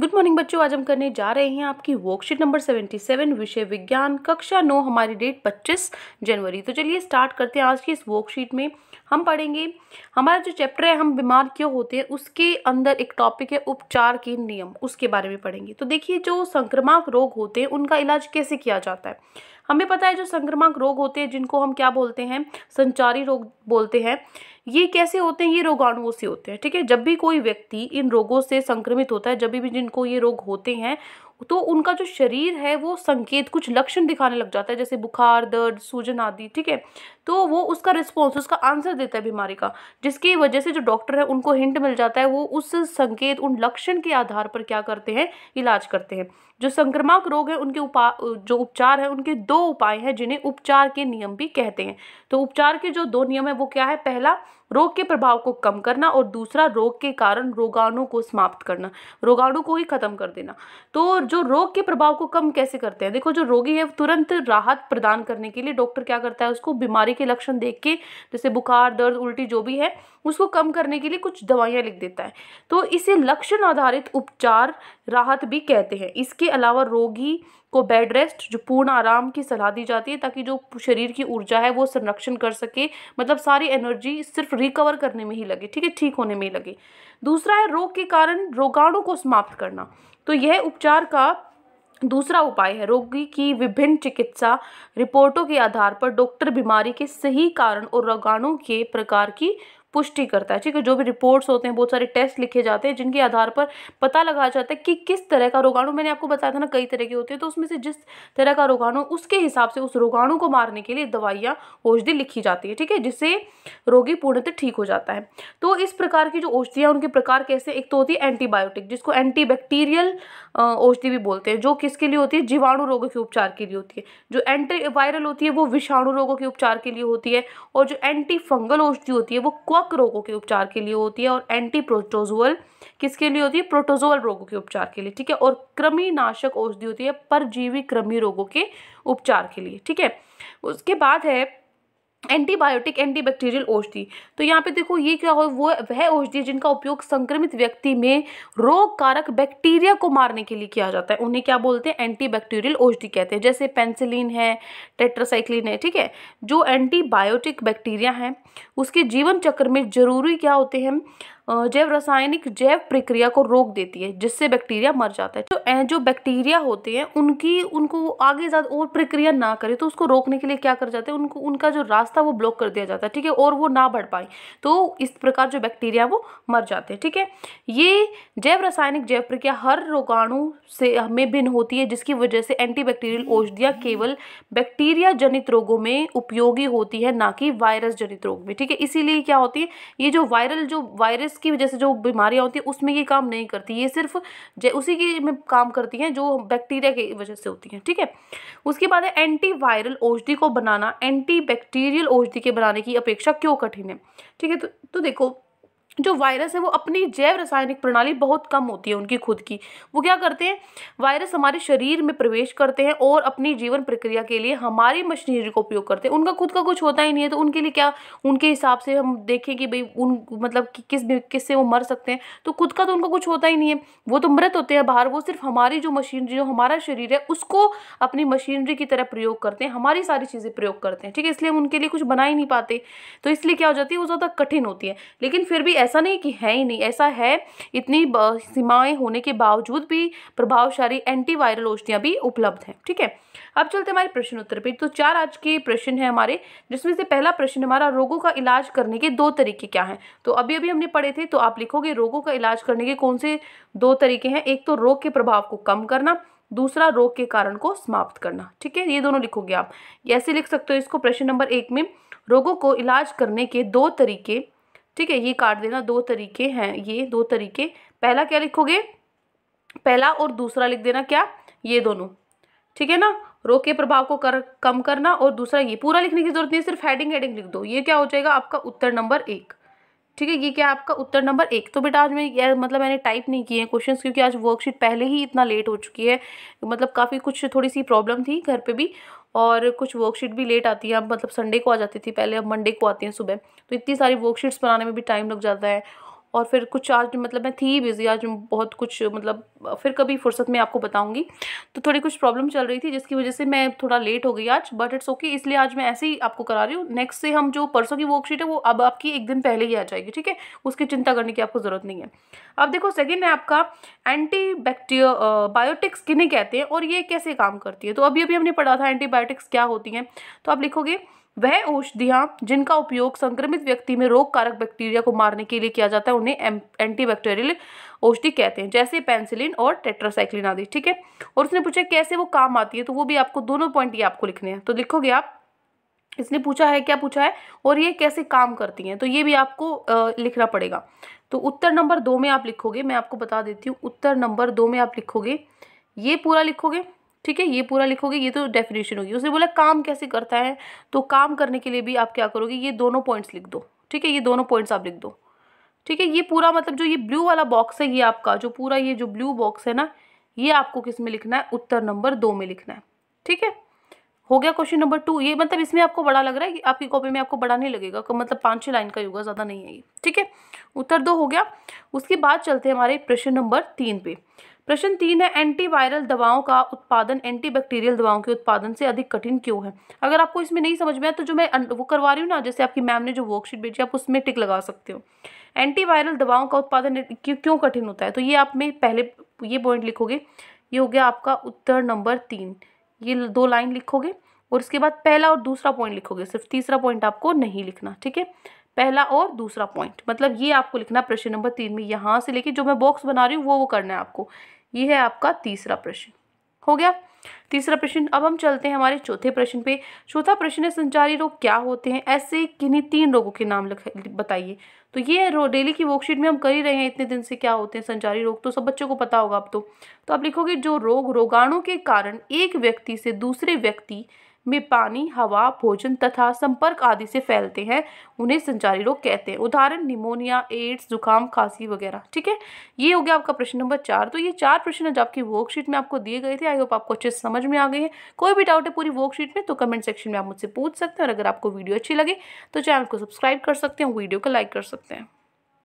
good morning बच्चों आज हम करने जा रहे हैं आपकी वर्कशीट नंबर सेवेंटी सेवन विषय विज्ञान कक्षा नौ हमारी डेट पच्चीस जनवरी तो चलिए स्टार्ट करते हैं आज की इस वर्कशीट में हम पढ़ेंगे हमारा जो चैप्टर है हम बीमार क्यों होते हैं उसके अंदर एक टॉपिक है उपचार के नियम उसके बारे में पढ़ेंगे तो देखिए जो संक्रमक रोग होते हैं उनका इलाज कैसे किया जाता है हमें पता है जो संक्रमक रोग होते हैं जिनको हम क्या बोलते हैं संचारी रोग बोलते हैं ये कैसे होते हैं ये रोगाणुओं से होते हैं ठीक है जब भी कोई व्यक्ति इन रोगों से संक्रमित होता है जब भी जिनको ये रोग होते हैं तो उनका जो शरीर है वो संकेत कुछ लक्षण दिखाने लग जाता है जैसे बुखार दर्द सूजन आदि ठीक है तो वो उसका रिस्पॉन्स उसका आंसर देता है बीमारी का जिसकी वजह से जो डॉक्टर है उनको हिंट मिल जाता है वो उस संकेत उन लक्षण के आधार पर क्या करते हैं इलाज करते हैं जो संक्रमक रोग है उनके उपा जो उपचार है उनके दो उपाय हैं जिन्हें उपचार के नियम भी कहते हैं तो उपचार के जो दो नियम है वो क्या है पहला रोग के प्रभाव को कम करना और दूसरा रोग के कारण रोगाणु को समाप्त करना रोगाणु को ही ख़त्म कर देना तो जो रोग के प्रभाव को कम कैसे करते हैं देखो जो रोगी है तुरंत राहत प्रदान करने के लिए डॉक्टर क्या करता है उसको बीमारी के लक्षण देख के जैसे बुखार दर्द उल्टी जो भी है उसको कम करने के लिए कुछ दवाइयाँ लिख देता है तो इसे लक्षण आधारित उपचार राहत भी कहते हैं इसके अलावा रोगी को बेड रेस्ट जो पूर्ण आराम की सलाह दी जाती है ताकि जो शरीर की ऊर्जा है वो संरक्षण कर सके मतलब सारी एनर्जी सिर्फ रिकवर करने में ही लगे ठीक है ठीक होने में ही लगे दूसरा है रोग के कारण रोगाणु को समाप्त करना तो यह उपचार का दूसरा उपाय है रोगी की विभिन्न चिकित्सा रिपोर्टों के आधार पर डॉक्टर बीमारी के सही कारण और रोगाणु के प्रकार की पुष्टि करता है ठीक है जो भी रिपोर्ट्स होते हैं बहुत सारे टेस्ट लिखे जाते हैं जिनके आधार पर पता लगाया जाता है कि किस तरह का रोगाणु मैंने आपको बताया था ना कई तरह के होते हैं तो उसमें से जिस तरह का रोगाणु उसके हिसाब से उस रोगाणु को मारने के लिए दवाइयाँ औषधि लिखी जाती है ठीक है जिससे रोगी पूर्णतः ठीक हो जाता है तो इस प्रकार की जो औषधियाँ उनके प्रकार कैसे एक तो होती है एंटीबायोटिक जिसको एंटीबैक्टीरियल औषधि भी बोलते हैं जो किसके लिए होती है जीवाणु रोगों के उपचार के लिए होती है जो एंटी वायरल होती है वो विषाणु रोगों के उपचार के लिए होती है और जो एंटी फंगल औषधि होती है वो क्व कवक रोगों के उपचार के लिए होती है और एंटी प्रोटोजुअल किसके लिए होती है प्रोटोजोअल रोगों के उपचार के लिए ठीक है और कृमिनाशक औषधि होती है परजीवी कृमि रोगों के उपचार के लिए ठीक है उसके बाद है एंटीबायोटिक एंटीबैक्टीरियल औषधि तो यहाँ पे देखो ये क्या हो वो वह औषधि जिनका उपयोग संक्रमित व्यक्ति में रोग कारक बैक्टीरिया को मारने के लिए किया जाता है उन्हें क्या बोलते हैं एंटीबैक्टीरियल औषधि कहते हैं जैसे पेंसिलिन है टेट्रासाइक्लिन है ठीक है जो एंटीबायोटिक बैक्टीरिया हैं उसके जीवन चक्र में ज़रूरी क्या होते हैं जैव रासायनिक जैव प्रक्रिया को रोक देती है जिससे बैक्टीरिया मर जाता है तो जो बैक्टीरिया होते हैं उनकी उनको आगे ज़्यादा और प्रक्रिया ना करे तो उसको रोकने के लिए क्या कर जाते हैं उनको उनका जो रास्ता वो ब्लॉक कर दिया जाता है ठीक है और वो ना बढ़ पाए तो इस प्रकार जो बैक्टीरिया वो मर जाते हैं ठीक है ये जैव रासायनिक जैव प्रक्रिया हर रोगाणु से हमें भिन्न होती है जिसकी वजह से एंटीबैक्टीरियल औषधियाँ केवल बैक्टीरिया जनित रोगों में उपयोगी होती है ना कि वायरस जनित रोग में ठीक है इसीलिए क्या होती है ये जो वायरल जो वायरस स्ट्रेस की वजह से जो बीमारियाँ होती हैं उसमें ये काम नहीं करती ये सिर्फ उसी की में काम करती हैं जो बैक्टीरिया की वजह से होती हैं ठीक है उसके बाद है एंटी वायरल औषधि को बनाना एंटी बैक्टीरियल औषधि के बनाने की अपेक्षा क्यों कठिन है ठीक है तो, तो देखो जो वायरस है वो अपनी जैव रासायनिक प्रणाली बहुत कम होती है उनकी खुद की वो क्या करते हैं वायरस हमारे शरीर में प्रवेश करते हैं और अपनी जीवन प्रक्रिया के लिए हमारी मशीनरी का उपयोग करते हैं उनका खुद का कुछ होता ही नहीं है तो उनके लिए क्या उनके हिसाब से हम देखें कि भाई उन मतलब कि किस किस से वो मर सकते हैं तो खुद का तो उनका कुछ होता ही नहीं है वो तो मृत होते हैं बाहर वो सिर्फ हमारी जो मशीनरी जो हमारा शरीर है उसको अपनी मशीनरी की तरह प्रयोग करते हैं हमारी सारी चीज़ें प्रयोग करते हैं ठीक है इसलिए हम उनके लिए कुछ बना ही नहीं पाते तो इसलिए क्या हो जाती है वो ज़्यादा कठिन होती है लेकिन फिर भी ऐसा नहीं कि है ही नहीं ऐसा है इतनी सीमाएं होने के बावजूद भी प्रभावशाली एंटीवायरल औषधियाँ भी उपलब्ध हैं ठीक है अब चलते हमारे प्रश्न उत्तर पर तो चार आज के प्रश्न है हमारे जिसमें से पहला प्रश्न हमारा रोगों का इलाज करने के दो तरीके क्या हैं तो अभी अभी हमने पढ़े थे तो आप लिखोगे रोगों का इलाज करने के कौन से दो तरीके हैं एक तो रोग के प्रभाव को कम करना दूसरा रोग के कारण को समाप्त करना ठीक है ये दोनों लिखोगे आप ऐसे लिख सकते हो इसको प्रश्न नंबर एक में रोगों को इलाज करने के दो तरीके ठीक है ये काट देना दो तरीके हैं ये दो तरीके पहला क्या लिखोगे पहला और दूसरा लिख देना क्या ये दोनों ठीक है ना रोग के प्रभाव को कर कम करना और दूसरा ये पूरा लिखने की जरूरत नहीं है सिर्फ हेडिंग हेडिंग लिख दो ये क्या हो जाएगा आपका उत्तर नंबर एक ठीक है ये क्या आपका उत्तर नंबर एक तो बेटा आज मैं यार मतलब मैंने टाइप नहीं किए हैं क्वेश्चंस क्योंकि आज वर्कशीट पहले ही इतना लेट हो चुकी है मतलब काफ़ी कुछ थोड़ी सी प्रॉब्लम थी घर पे भी और कुछ वर्कशीट भी लेट आती है अब मतलब संडे को आ जाती थी पहले अब मंडे को आती हैं सुबह तो इतनी सारी वर्कशीट्स बनाने में भी टाइम लग जाता है और फिर कुछ आज मतलब मैं थी बिज़ी आज बहुत कुछ मतलब फिर कभी फुर्सत में आपको बताऊंगी तो थोड़ी कुछ प्रॉब्लम चल रही थी जिसकी वजह से मैं थोड़ा लेट हो गई आज बट इट्स ओके इसलिए आज मैं ऐसे ही आपको करा रही हूँ नेक्स्ट से हम जो परसों की वर्कशीट है वो अब आपकी एक दिन पहले ही आ जाएगी ठीक है उसकी चिंता करने की आपको ज़रूरत नहीं है अब देखो सेकेंड है आपका एंटी बैक्टीरिया बायोटिक्स किन्हें कहते हैं और ये कैसे काम करती है तो अभी अभी हमने पढ़ा था एंटीबायोटिक्स क्या होती हैं तो आप लिखोगे वह औषधियाँ जिनका उपयोग संक्रमित व्यक्ति में रोग कारक बैक्टीरिया को मारने के लिए किया जाता है उन्हें एंटीबैक्टीरियल औषधि कहते हैं जैसे पेंसिलिन और टेट्रासाइक्लिन आदि ठीक है और उसने पूछा कैसे वो काम आती है तो वो भी आपको दोनों पॉइंट ये आपको लिखने हैं तो लिखोगे आप इसने पूछा है क्या पूछा है और ये कैसे काम करती हैं तो ये भी आपको लिखना पड़ेगा तो उत्तर नंबर दो में आप लिखोगे मैं आपको बता देती हूँ उत्तर नंबर दो में आप लिखोगे ये पूरा लिखोगे ठीक है ये पूरा लिखोगे ये तो डेफिनेशन होगी उसने बोला काम कैसे करता है तो काम करने के लिए भी आप क्या करोगे ये दोनों पॉइंट्स लिख दो ठीक है ये दोनों पॉइंट्स आप लिख दो ठीक है ये पूरा मतलब जो ये ब्लू वाला बॉक्स है ये आपका जो पूरा ये जो ब्लू बॉक्स है ना ये आपको किस में लिखना है उत्तर नंबर दो में लिखना है ठीक है हो गया क्वेश्चन नंबर टू ये मतलब इसमें आपको बड़ा लग रहा है कि आपकी कॉपी में आपको बड़ा नहीं लगेगा मतलब पाँच छः लाइन का ही होगा ज़्यादा नहीं है ये ठीक है उत्तर दो हो गया उसके बाद चलते हैं हमारे प्रश्न नंबर तीन पे प्रश्न तीन है एंटीवायरल दवाओं का उत्पादन एंटीबैक्टीरियल दवाओं के उत्पादन से अधिक कठिन क्यों है अगर आपको इसमें नहीं समझ में आया तो जो मैं वो करवा रही हूँ ना जैसे आपकी मैम ने जो वर्कशीट भेजी आप उसमें टिक लगा सकते हो एंटीवायरल दवाओं का उत्पादन क्यों कठिन होता है तो ये आप में पहले ये पॉइंट लिखोगे ये हो गया आपका उत्तर नंबर तीन ये दो लाइन लिखोगे और उसके बाद पहला और दूसरा पॉइंट लिखोगे सिर्फ तीसरा पॉइंट आपको नहीं लिखना ठीक है पहला और दूसरा पॉइंट मतलब ये आपको लिखना प्रश्न नंबर तीन में यहाँ से लेके जो मैं बॉक्स बना रही हूँ वो वो करना है आपको ये है आपका तीसरा प्रश्न हो गया तीसरा प्रश्न अब हम चलते हैं हमारे चौथे प्रश्न पे चौथा प्रश्न है संचारी रोग क्या होते हैं ऐसे किन्हीं तीन रोगों के नाम बताइए तो ये डेली की वर्कशीट में हम कर ही रहे हैं इतने दिन से क्या होते हैं संचारी रोग तो सब बच्चों को पता होगा अब तो तो आप लिखोगे जो रोग रोगाणु के कारण एक व्यक्ति से दूसरे व्यक्ति में पानी हवा भोजन तथा संपर्क आदि से फैलते हैं उन्हें संचारी रोग कहते हैं उदाहरण निमोनिया एड्स जुकाम खांसी वगैरह ठीक है ये हो गया आपका प्रश्न नंबर चार तो ये चार प्रश्न आज आपकी वर्कशीट में आपको दिए गए थे आई होप आपको अच्छे से समझ में आ गए हैं कोई भी डाउट है पूरी वर्कशीट में तो कमेंट सेक्शन में आप मुझसे पूछ सकते हैं और अगर आपको वीडियो अच्छी लगे तो चैनल को सब्सक्राइब कर सकते हैं वीडियो को लाइक कर सकते हैं